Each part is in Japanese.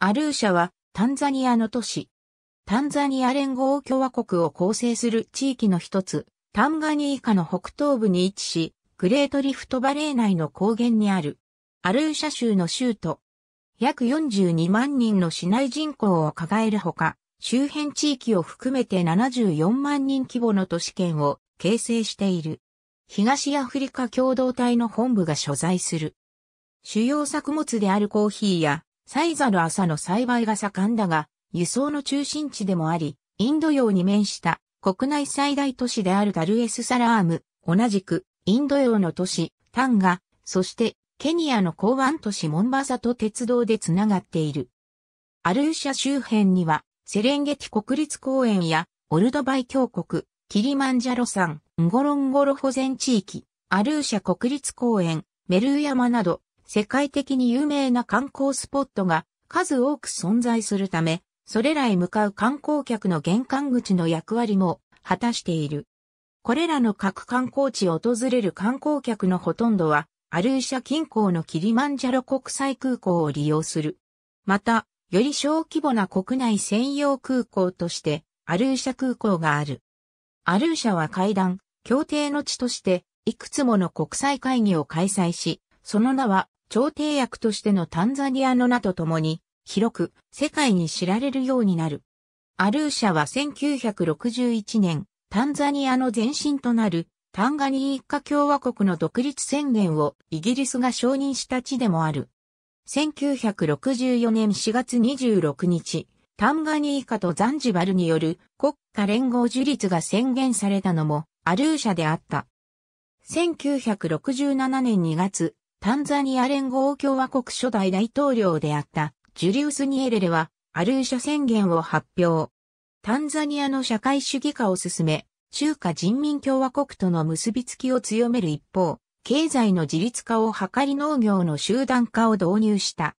アルーシャはタンザニアの都市。タンザニア連合共和国を構成する地域の一つ、タンガニーカの北東部に位置し、グレートリフトバレー内の高原にある、アルーシャ州の州都。約42万人の市内人口を抱えるほか、周辺地域を含めて74万人規模の都市圏を形成している。東アフリカ共同体の本部が所在する。主要作物であるコーヒーやサイザル朝の栽培が盛んだが、輸送の中心地でもあり、インド洋に面した国内最大都市であるダルエスサラーム、同じくインド洋の都市タンガ、そしてケニアの港湾都市モンバサと鉄道でつながっている。アルーシャ周辺にはセレンゲティ国立公園やオルドバイ峡谷、キリマンジャロ山、ンゴロンゴロ保全地域、アルーシャ国立公園、メルー山など世界的に有名な観光スポットが数多く存在するため、それらへ向かう観光客の玄関口の役割も果たしている。これらの各観光地を訪れる観光客のほとんどは、アルーシャ近郊のキリマンジャロ国際空港を利用する。また、より小規模な国内専用空港として、アルーシャ空港がある。アルーシャは会談、協定の地として、いくつもの国際会議を開催し、その名は調停役としてのタンザニアの名とともに、広く世界に知られるようになる。アルーシャは1961年、タンザニアの前身となるタンガニーカ共和国の独立宣言をイギリスが承認した地でもある。1964年4月26日、タンガニーカとザンジバルによる国家連合樹立が宣言されたのもアルーシャであった。1967年2月、タンザニア連合共和国初代大統領であったジュリウス・ニエレレはアルーシャ宣言を発表。タンザニアの社会主義化を進め、中華人民共和国との結びつきを強める一方、経済の自立化を図り農業の集団化を導入した。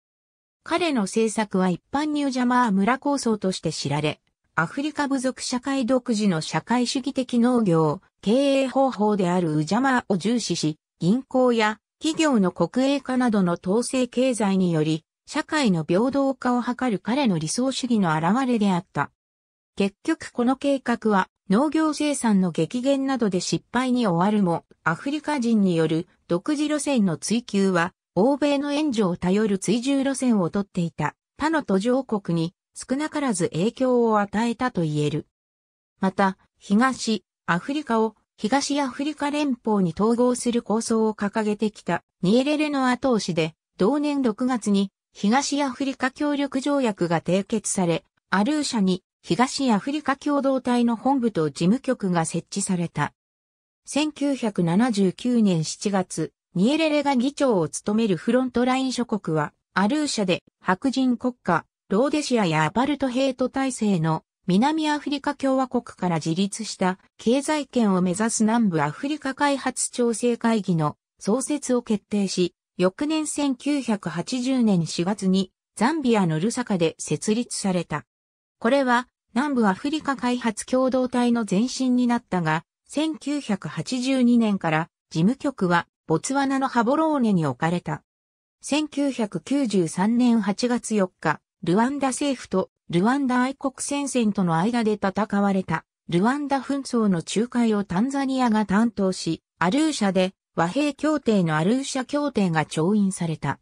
彼の政策は一般ニュージャマー村構想として知られ、アフリカ部族社会独自の社会主義的農業、経営方法であるウジャマーを重視し、銀行や企業の国営化などの統制経済により、社会の平等化を図る彼の理想主義の表れであった。結局この計画は農業生産の激減などで失敗に終わるも、アフリカ人による独自路線の追求は、欧米の援助を頼る追従路線をとっていた他の途上国に少なからず影響を与えたと言える。また、東、アフリカを東アフリカ連邦に統合する構想を掲げてきたニエレレの後押しで、同年6月に東アフリカ協力条約が締結され、アルーシャに東アフリカ共同体の本部と事務局が設置された。1979年7月、ニエレレが議長を務めるフロントライン諸国は、アルーシャで白人国家、ローデシアやアパルトヘイト体制の南アフリカ共和国から自立した経済圏を目指す南部アフリカ開発調整会議の創設を決定し、翌年1980年4月にザンビアのルサカで設立された。これは南部アフリカ開発共同体の前身になったが、1982年から事務局はボツワナのハボローネに置かれた。1993年8月4日、ルワンダ政府とルワンダ愛国戦線との間で戦われたルワンダ紛争の仲介をタンザニアが担当し、アルーシャで和平協定のアルーシャ協定が調印された。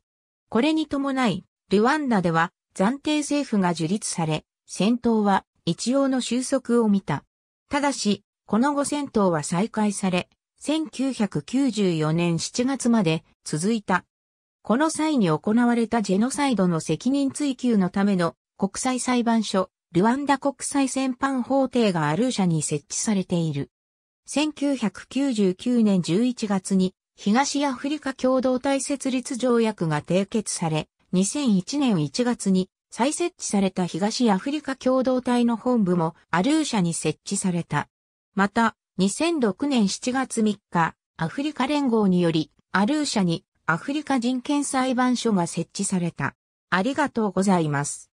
これに伴い、ルワンダでは暫定政府が樹立され、戦闘は一応の収束を見た。ただし、この後戦闘は再開され、1994年7月まで続いた。この際に行われたジェノサイドの責任追及のための国際裁判所、ルワンダ国際戦犯法廷がアルーシャに設置されている。1999年11月に東アフリカ共同体設立条約が締結され、2001年1月に再設置された東アフリカ共同体の本部もアルーシャに設置された。また、2006年7月3日、アフリカ連合により、アルーシャにアフリカ人権裁判所が設置された。ありがとうございます。